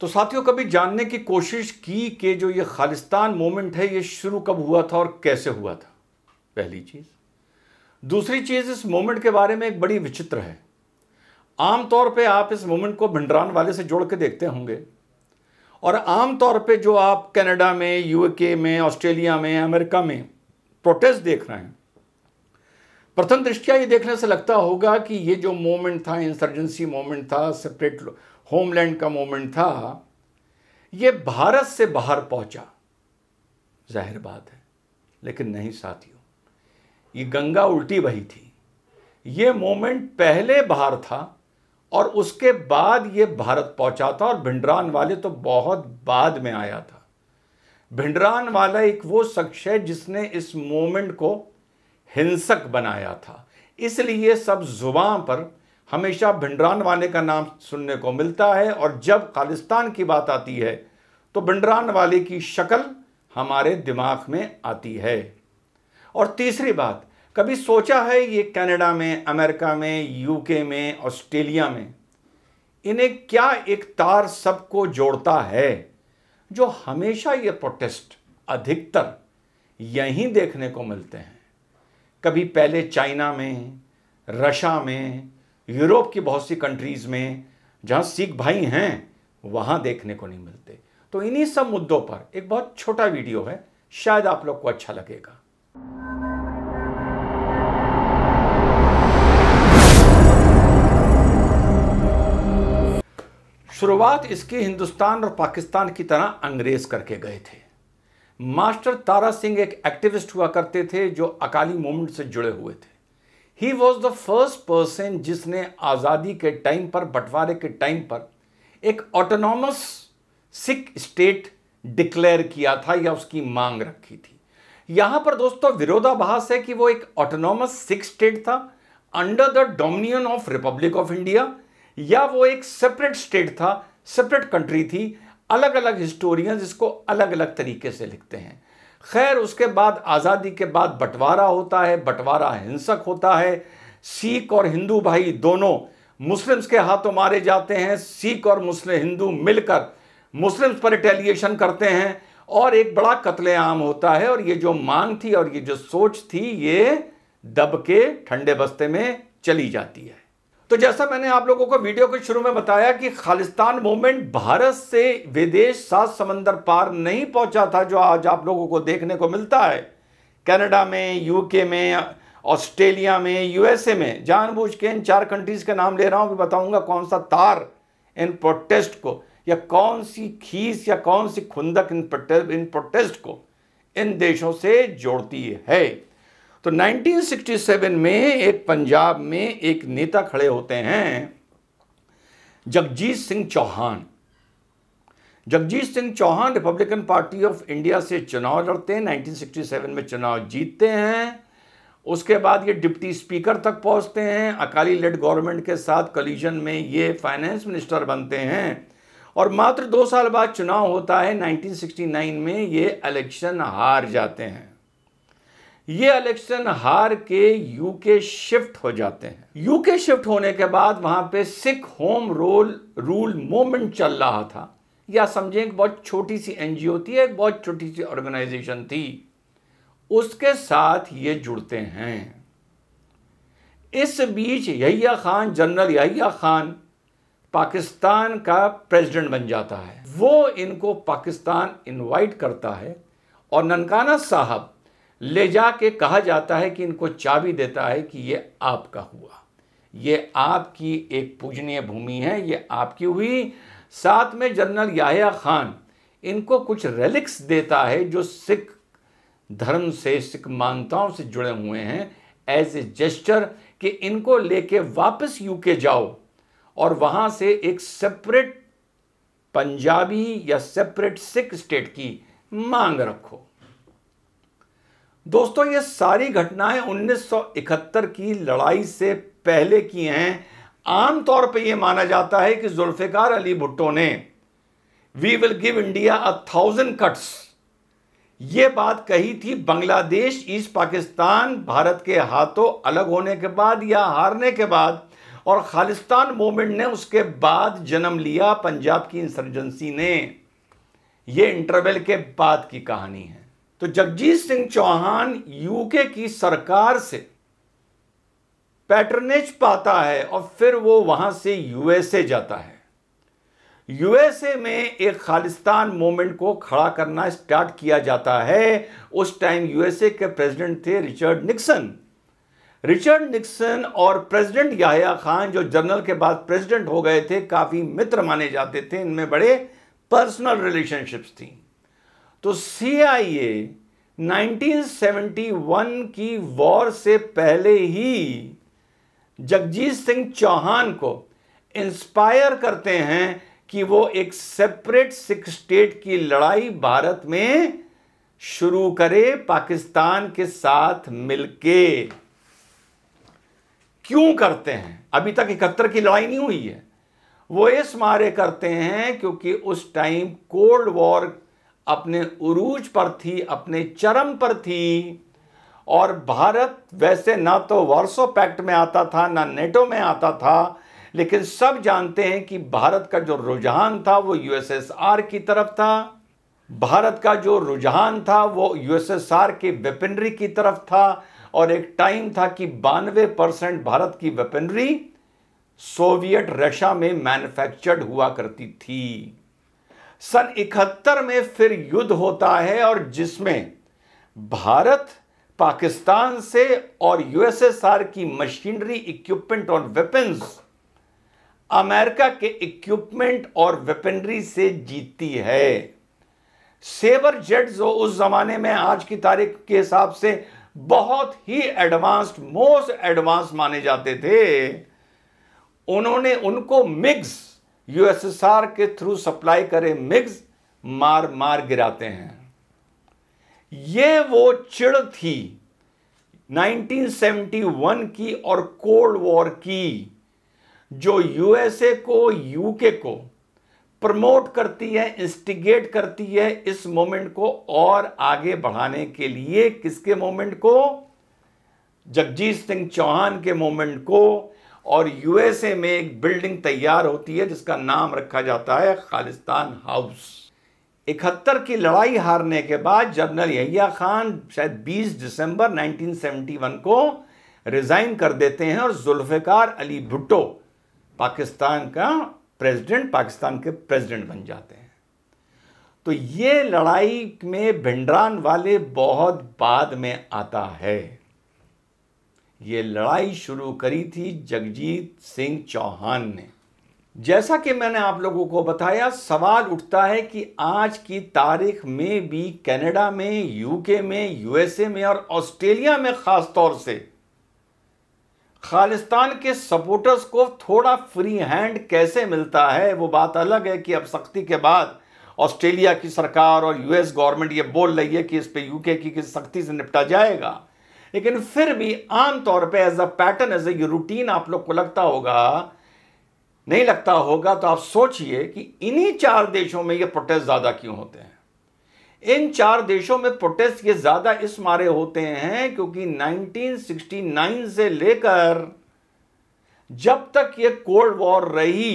तो साथियों कभी जानने की कोशिश की कि जो ये खालिस्तान मोमेंट है ये शुरू कब हुआ था और कैसे हुआ था पहली चीज़ दूसरी चीज़ इस मोमेंट के बारे में एक बड़ी विचित्र है आमतौर पे आप इस मोमेंट को भिंडरान वाले से जोड़ के देखते होंगे और आमतौर पे जो आप कनाडा में यूके में ऑस्ट्रेलिया में अमेरिका में प्रोटेस्ट देख रहे हैं प्रथम दृष्टिया ये देखने से लगता होगा कि ये जो मोमेंट था इंसर्जेंसी मोमेंट था सेपरेट होमलैंड का मूवमेंट था ये भारत से बाहर पहुंचा जाहिर बात है लेकिन नहीं साथियों ये गंगा उल्टी बही थी ये मूवमेंट पहले बाहर था और उसके बाद ये भारत पहुंचा था और भिंडरान वाले तो बहुत बाद में आया था भिंडरान वाला एक वो शख्स है जिसने इस मूवमेंट को हिंसक बनाया था इसलिए सब जुबान पर हमेशा भिंडरान वाले का नाम सुनने को मिलता है और जब खालिस्तान की बात आती है तो भिंडरान वाले की शक्ल हमारे दिमाग में आती है और तीसरी बात कभी सोचा है ये कनाडा में अमेरिका में यूके में ऑस्ट्रेलिया में इन्हें क्या एक तार सबको जोड़ता है जो हमेशा ये प्रोटेस्ट अधिकतर यहीं देखने को मिलते हैं कभी पहले चाइना में रशा में यूरोप की बहुत सी कंट्रीज़ में जहां सिख भाई हैं वहां देखने को नहीं मिलते तो इन्हीं सब मुद्दों पर एक बहुत छोटा वीडियो है शायद आप लोग को अच्छा लगेगा शुरुआत इसकी हिंदुस्तान और पाकिस्तान की तरह अंग्रेज करके गए थे मास्टर तारा सिंह एक एक्टिविस्ट हुआ करते थे जो अकाली मूवमेंट से जुड़े हुए थे he was the first person जिसने आज़ादी के टाइम पर बंटवारे के टाइम पर एक ऑटोनॉमस सिख स्टेट डिक्लेयर किया था या उसकी मांग रखी थी यहां पर दोस्तों विरोधाभास है कि वो एक ऑटोनॉमस सिख स्टेट था under the dominion of republic of India या वो एक सेपरेट स्टेट था सेपरेट कंट्री थी अलग अलग हिस्टोरियंस इसको अलग अलग तरीके से लिखते हैं खैर उसके बाद आज़ादी के बाद बंटवारा होता है बंटवारा हिंसक होता है सिख और हिंदू भाई दोनों मुस्लिम्स के हाथों मारे जाते हैं सिख और मुस्लिम हिंदू मिलकर मुस्लिम्स पर रिटेलिएशन करते हैं और एक बड़ा कत्लेआम होता है और ये जो मांग थी और ये जो सोच थी ये दब के ठंडे बस्ते में चली जाती है तो जैसा मैंने आप लोगों को वीडियो के शुरू में बताया कि खालिस्तान मूवमेंट भारत से विदेश सात समंदर पार नहीं पहुंचा था जो आज आप लोगों को देखने को मिलता है कनाडा में यूके में ऑस्ट्रेलिया में यूएसए में जानबूझ के इन चार कंट्रीज़ के नाम ले रहा हूँ बताऊँगा कौन सा तार इन प्रोटेस्ट को या कौन सी खीस या कौन सी खुंदक इन प्रोटेस्ट को इन देशों से जोड़ती है तो 1967 में एक पंजाब में एक नेता खड़े होते हैं Jagjit Singh Chauhan Jagjit Singh Chauhan Republican Party of India से चुनाव लड़ते हैं 1967 में चुनाव जीतते हैं उसके बाद ये डिप्टी स्पीकर तक पहुंचते हैं अकाली लेड गवर्नमेंट के साथ कलीजन में ये फाइनेंस मिनिस्टर बनते हैं और मात्र दो साल बाद चुनाव होता है 1969 में ये इलेक्शन हार जाते हैं ये इलेक्शन हार के यूके शिफ्ट हो जाते हैं यूके शिफ्ट होने के बाद वहां पे Sikh home role rule movement चल रहा था या समझें एक बहुत छोटी सी एनजीओ थी एक बहुत छोटी सी ऑर्गेनाइजेशन थी उसके साथ ये जुड़ते हैं इस बीच यहीया खान जनरल यहीया खान पाकिस्तान का प्रेसिडेंट बन जाता है वो इनको पाकिस्तान इनवाइट करता है और ननकाना साहब ले जा के कहा जाता है कि इनको चाबी देता है कि ये आपका हुआ ये आपकी एक पूजनीय भूमि है ये आपकी हुई साथ में जनरल याहिया खान इनको कुछ रेलिक्स देता है जो सिख धर्म से सिख मान्यताओं से जुड़े हुए हैं एज ए जेस्टर कि इनको लेके वापस यूके जाओ और वहाँ से एक सेपरेट पंजाबी या सेपरेट सिख स्टेट की मांग रखो दोस्तों ये सारी घटनाएं 1971 की लड़ाई से पहले की हैं आमतौर पर यह माना जाता है कि जुल्फ़िकार अली भुट्टो ने we will give India a thousand cuts ये बात कही थी बांग्लादेश ईस्ट पाकिस्तान भारत के हाथों अलग होने के बाद या हारने के बाद और खालिस्तान मूवमेंट ने उसके बाद जन्म लिया पंजाब की इंसर्जेंसी ने ये इंटरवल के बाद की कहानी है तो जगजीत सिंह चौहान यूके की सरकार से पैटर्नेज पाता है और फिर वो वहां से यूएसए जाता है यूएसए में एक खालिस्तान मूवमेंट को खड़ा करना स्टार्ट किया जाता है उस टाइम यूएसए के प्रेसिडेंट थे रिचर्ड निक्सन रिचर्ड निक्सन और प्रेसिडेंट याहिया खान जो जनरल के बाद प्रेसिडेंट हो गए थे काफ़ी मित्र माने जाते थे इनमें बड़े पर्सनल रिलेशनशिप्स थी तो सीआईए 1971 की वॉर से पहले ही जगजीत सिंह चौहान को इंस्पायर करते हैं कि वो एक सेपरेट सिख स्टेट की लड़ाई भारत में शुरू करे पाकिस्तान के साथ मिलके क्यों करते हैं अभी तक इकहत्तर की लड़ाई नहीं हुई है वो इस मारे करते हैं क्योंकि उस टाइम कोल्ड वॉर अपने उरूज पर थी अपने चरम पर थी और भारत वैसे ना तो वार्सो पैक्ट में आता था ना नेटो में आता था लेकिन सब जानते हैं कि भारत का जो रुझान था वो यूएसएसआर की तरफ था भारत का जो रुझान था वो यूएसएसआर के वेपनरी की तरफ था और एक टाइम था कि बानवे परसेंट भारत की वेपनरी सोवियत रशिया में मैन्युफैक्चर्ड हुआ करती थी सन इकहत्तर में फिर युद्ध होता है और जिसमें भारत पाकिस्तान से और यूएसएसआर की मशीनरी इक्विपमेंट और वेपन्स अमेरिका के इक्विपमेंट और वेपनरी से जीतती है सेबर जेट जो उस जमाने में आज की तारीख के हिसाब से बहुत ही एडवांस्ड मोस्ट एडवांस माने जाते थे उन्होंने उनको मिक्स यूएसएसआर के थ्रू सप्लाई करे मिग्स मार मार गिराते हैं ये वो चिड़ थी 1971 की और कोल्ड वॉर की जो यूएसए को यूके को प्रमोट करती है इंस्टिगेट करती है इस मोमेंट को और आगे बढ़ाने के लिए किसके मोमेंट को जगजीत सिंह चौहान के मोमेंट को और यूएसए में एक बिल्डिंग तैयार होती है जिसका नाम रखा जाता है खालिस्तान हाउस इकहत्तर की लड़ाई हारने के बाद जनरल यहिया खान शायद 20 दिसंबर 1971 को रिज़ाइन कर देते हैं और जुल्फ़िकार अली भुट्टो पाकिस्तान का प्रेसिडेंट पाकिस्तान के प्रेसिडेंट बन जाते हैं तो ये लड़ाई में भिंडरान वाले बहुत बाद में आता है ये लड़ाई शुरू करी थी जगजीत सिंह चौहान ने जैसा कि मैंने आप लोगों को बताया सवाल उठता है कि आज की तारीख में भी कनाडा में यूके में यूएसए में और ऑस्ट्रेलिया में ख़ास तौर से खालिस्तान के सपोर्टर्स को थोड़ा फ्री हैंड कैसे मिलता है वो बात अलग है कि अब सख्ती के बाद ऑस्ट्रेलिया की सरकार और यूएस गवर्नमेंट ये बोल रही है कि इस पर यूके की किस सख्ती से निपटा जाएगा लेकिन फिर भी आमतौर पे as a pattern as a routine आप लोग को लगता होगा नहीं लगता होगा तो आप सोचिए कि इन्हीं चार देशों में ये प्रोटेस्ट ज़्यादा क्यों होते हैं इन चार देशों में प्रोटेस्ट ये ज़्यादा इस मारे होते हैं क्योंकि 1969 से लेकर जब तक ये कोल्ड वॉर रही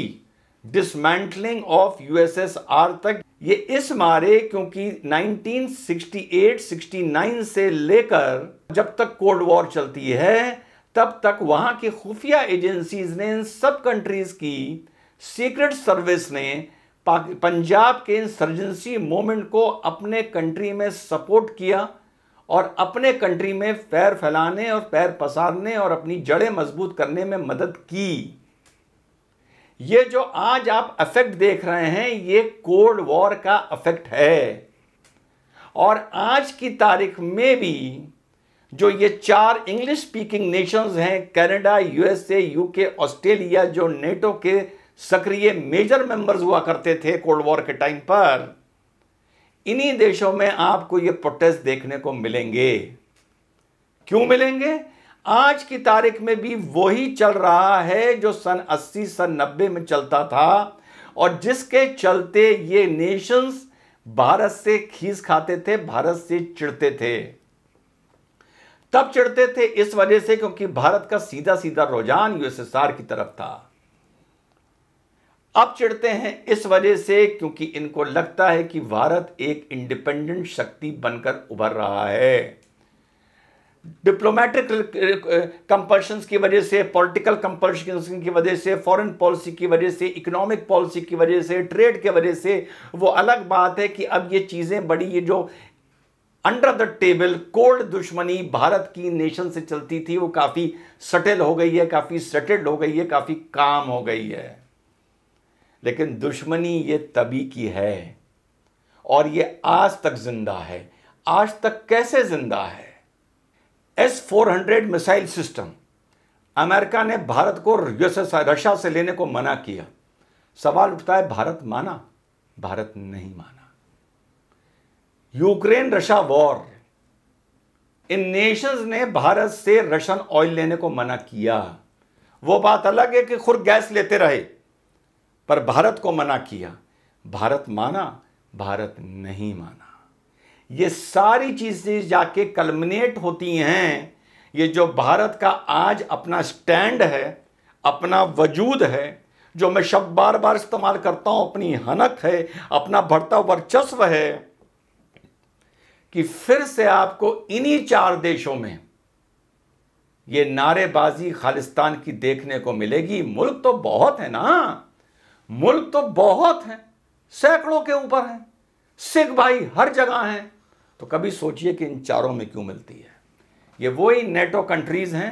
डिसमेंटलिंग ऑफ यूएसएसआर तक ये इस मारे क्योंकि 1968-69 से लेकर जब तक कोल्ड वॉर चलती है तब तक वहां की खुफिया एजेंसीज ने इन सब कंट्रीज़ की सीक्रेट सर्विस ने पंजाब के इंसर्जेंसी मूवमेंट को अपने कंट्री में सपोर्ट किया और अपने कंट्री में पैर फैलाने और पैर पसारने और अपनी जड़ें मजबूत करने में मदद की ये जो आज आप अफेक्ट देख रहे हैं ये कोल्ड वॉर का अफेक्ट है और आज की तारीख में भी जो ये चार इंग्लिश स्पीकिंग नेशंस हैं कनाडा यूएसए यूके ऑस्ट्रेलिया जो नेटो के सक्रिय मेजर मेंबर्स हुआ करते थे कोल्ड वॉर के टाइम पर इन्हीं देशों में आपको ये प्रोटेस्ट देखने को मिलेंगे क्यों मिलेंगे आज की तारीख में भी वही चल रहा है जो सन 80 सन 90 में चलता था और जिसके चलते ये नेशंस भारत से खीस खाते थे भारत से चिढ़ते थे तब चिढ़ते थे इस वजह से क्योंकि भारत का सीधा सीधा रुझान यूएसएसआर की तरफ था अब चिढ़ते हैं इस वजह से क्योंकि इनको लगता है कि भारत एक इंडिपेंडेंट शक्ति बनकर उभर रहा है डिप्लोमेटिक कंपल्शन uh, की वजह से पॉलिटिकल कंपल्शन की वजह से फॉरेन पॉलिसी की वजह से इकोनॉमिक पॉलिसी की वजह से ट्रेड के वजह से वो अलग बात है कि अब ये चीज़ें बड़ी ये जो अंडर द टेबल कोल्ड दुश्मनी भारत की नेशन से चलती थी वो काफ़ी सटल हो गई है काफ़ी सटल्ड हो गई है काफ़ी काम हो गई है लेकिन दुश्मनी ये तभी की है और ये आज तक जिंदा है आज तक कैसे जिंदा है एस 400 मिसाइल सिस्टम अमेरिका ने भारत को रशिया से लेने को मना किया सवाल उठता है भारत माना भारत नहीं माना यूक्रेन रशिया वॉर इन नेशंस ने भारत से रशियन ऑयल लेने को मना किया वो बात अलग है कि खुद गैस लेते रहे पर भारत को मना किया भारत माना भारत नहीं माना ये सारी चीज़ें जाके कलमिनेट होती हैं ये जो भारत का आज अपना स्टैंड है अपना वजूद है जो मैं शब्द बार बार इस्तेमाल करता हूं अपनी हनक है अपना बढ़ता वर्चस्व है कि फिर से आपको इन्हीं चार देशों में ये नारेबाजी खालिस्तान की देखने को मिलेगी मुल्क तो बहुत है ना मुल्क तो बहुत है सैकड़ों के ऊपर है सिख भाई हर जगह हैं तो कभी सोचिए कि इन चारों में क्यों मिलती है ये वही नेटो कंट्रीज़ हैं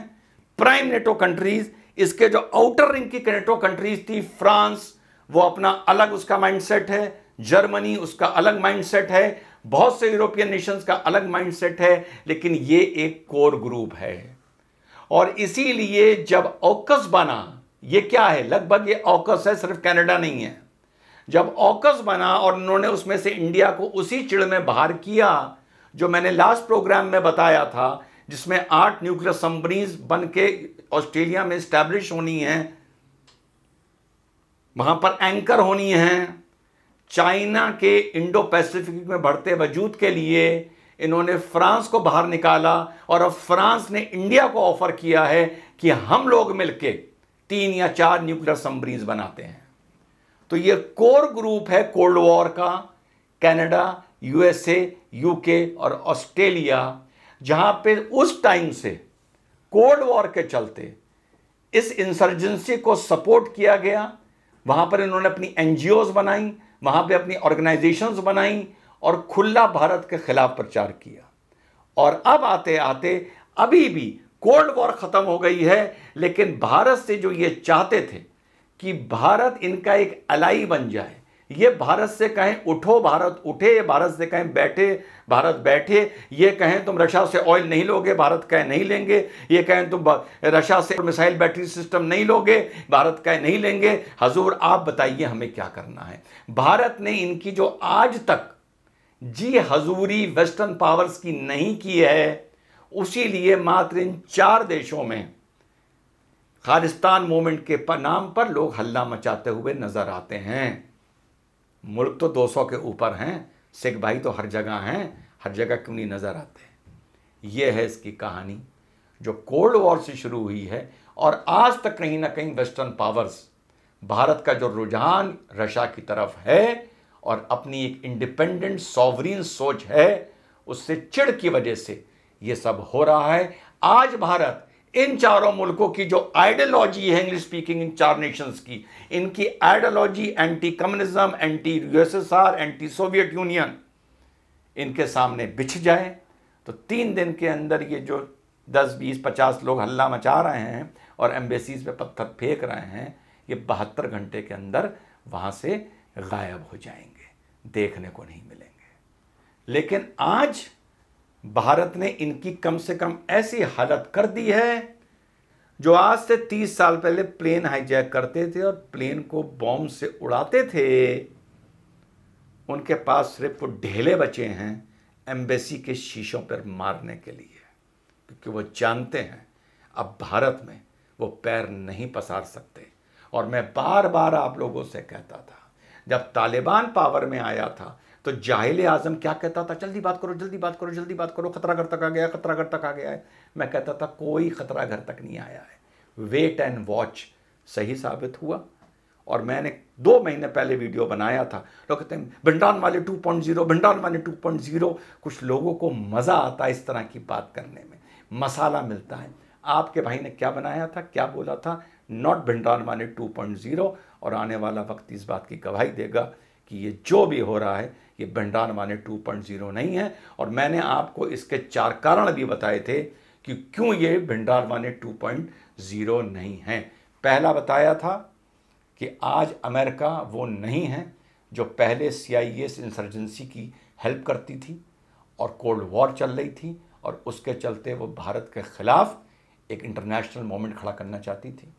प्राइम नेटो कंट्रीज़ इसके जो आउटर रिंग की नेटो कंट्रीज़ थी फ्रांस वो अपना अलग उसका माइंडसेट है जर्मनी उसका अलग माइंडसेट है बहुत से यूरोपियन नेशंस का अलग माइंडसेट है लेकिन ये एक कोर ग्रुप है और इसीलिए जब ऑकस बना ये क्या है लगभग ये ऑकस है सिर्फ कनाडा नहीं है जब ऑकस बना और उन्होंने उसमें से इंडिया को उसी चिड़ में बाहर किया जो मैंने लास्ट प्रोग्राम में बताया था जिसमें आठ न्यूक्लियर कंपनीज बन के ऑस्ट्रेलिया में स्टैब्लिश होनी है वहां पर एंकर होनी है चाइना के इंडो पैसिफिक में बढ़ते वजूद के लिए इन्होंने फ्रांस को बाहर निकाला और अब फ्रांस ने इंडिया को ऑफर किया है कि हम लोग मिलकर तीन या चार न्यूक्लियर सबमरीन्स बनाते हैं तो ये कोर ग्रुप है कोल्ड वॉर का कनाडा यूएसए यूके और ऑस्ट्रेलिया जहां पे उस टाइम से कोल्ड वॉर के चलते इस इंसर्जेंसी को सपोर्ट किया गया वहां पर इन्होंने अपनी एनजीओज बनाई वहां पे अपनी ऑर्गेनाइजेशंस बनाई और खुला भारत के खिलाफ प्रचार किया और अब आते आते अभी भी कोल्ड वॉर ख़त्म हो गई है लेकिन भारत से जो ये चाहते थे कि भारत इनका एक अलाई बन जाए ये भारत से कहें उठो भारत उठे भारत से कहें बैठे भारत बैठे ये कहें तुम रशिया से ऑयल नहीं लोगे भारत कहें नहीं लेंगे ये कहें तुम रशिया से मिसाइल बैटरी सिस्टम नहीं लोगे भारत कहें नहीं लेंगे हजूर आप बताइए हमें क्या करना है भारत ने इनकी जो आज तक जी हजूरी वेस्टर्न पावर्स की नहीं की है उसी लिए मात्र इन चार देशों में खालिस्तान मूवमेंट के नाम पर लोग हल्ला मचाते हुए नजर आते हैं मुल्क तो 200 के ऊपर हैं सिख भाई तो हर जगह हैं हर जगह क्यों नहीं नज़र आते हैं ये है इसकी कहानी जो कोल्ड वॉर से शुरू हुई है और आज तक कहीं ना कहीं वेस्टर्न पावर्स भारत का जो रुझान रशा की तरफ है और अपनी एक इंडिपेंडेंट सॉवरीन सोच है उससे चिड़ की वजह से ये सब हो रहा है आज भारत इन चारों मुल्कों की जो आइडियोलॉजी है इंग्लिश स्पीकिंग इन चार नेशंस की इनकी ideology anti communism anti USSR anti Soviet Union इनके सामने बिछ जाए तो तीन दिन के अंदर ये जो दस बीस पचास लोग हल्ला मचा रहे हैं और एम्बेसीज पे पत्थर फेंक रहे हैं ये बहत्तर घंटे के अंदर वहाँ से गायब हो जाएंगे देखने को नहीं मिलेंगे लेकिन आज भारत ने इनकी कम से कम ऐसी हालत कर दी है जो आज से 30 साल पहले प्लेन हाईजैक करते थे और प्लेन को बॉम्ब से उड़ाते थे उनके पास सिर्फ ढेले बचे हैं एम्बेसी के शीशों पर मारने के लिए क्योंकि वो जानते हैं अब भारत में वो पैर नहीं पसार सकते और मैं बार बार आप लोगों से कहता था जब तालिबान पावर में आया था तो जाहिल आज़म क्या कहता था जल्दी बात करो जल्दी बात करो जल्दी बात करो खतरा घर तक आ गया खतरा घर तक आ गया है मैं कहता था कोई खतरा घर तक नहीं आया है वेट एंड वॉच सही साबित हुआ और मैंने दो महीने पहले वीडियो बनाया था लोग कहते हैं भंडान वाले 2.0 भंडान वाले 2.0 कुछ लोगों को मज़ा आता है इस तरह की बात करने में मसाला मिलता है आपके भाई ने क्या बनाया था क्या बोला था नॉट भंडान वाले 2.0 और आने वाला वक्त इस बात की गवाही देगा कि ये जो भी हो रहा है ये भंडार माने 2.0 नहीं है और मैंने आपको इसके चार कारण भी बताए थे कि क्यों ये भंडार माने 2.0 नहीं है पहला बताया था कि आज अमेरिका वो नहीं है जो पहले सी आई एस इंसर्जेंसी की हेल्प करती थी और कोल्ड वॉर चल रही थी और उसके चलते वो भारत के ख़िलाफ़ एक इंटरनेशनल मोमेंट खड़ा करना चाहती थी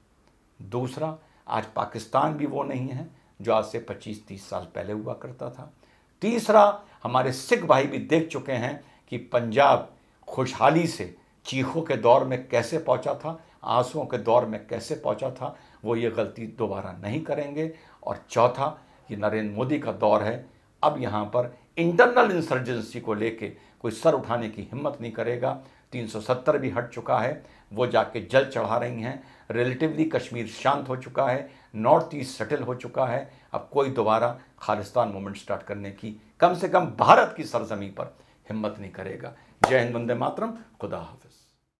दूसरा आज पाकिस्तान भी वो नहीं है जो आज से 25-30 साल पहले हुआ करता था तीसरा हमारे सिख भाई भी देख चुके हैं कि पंजाब खुशहाली से चीखों के दौर में कैसे पहुंचा था आंसुओं के दौर में कैसे पहुंचा था वो ये गलती दोबारा नहीं करेंगे और चौथा ये नरेंद्र मोदी का दौर है अब यहाँ पर इंटरनल इंसर्जेंसी को लेके कोई सर उठाने की हिम्मत नहीं करेगा 370 भी हट चुका है वो जाके जल चढ़ा रही हैं रिलेटिवली कश्मीर शांत हो चुका है नॉर्थ ईस्ट सेटल हो चुका है अब कोई दोबारा खालिस्तान मूवमेंट स्टार्ट करने की कम से कम भारत की सरजमी पर हिम्मत नहीं करेगा जय हिंद वंदे मातरम खुदा हाफ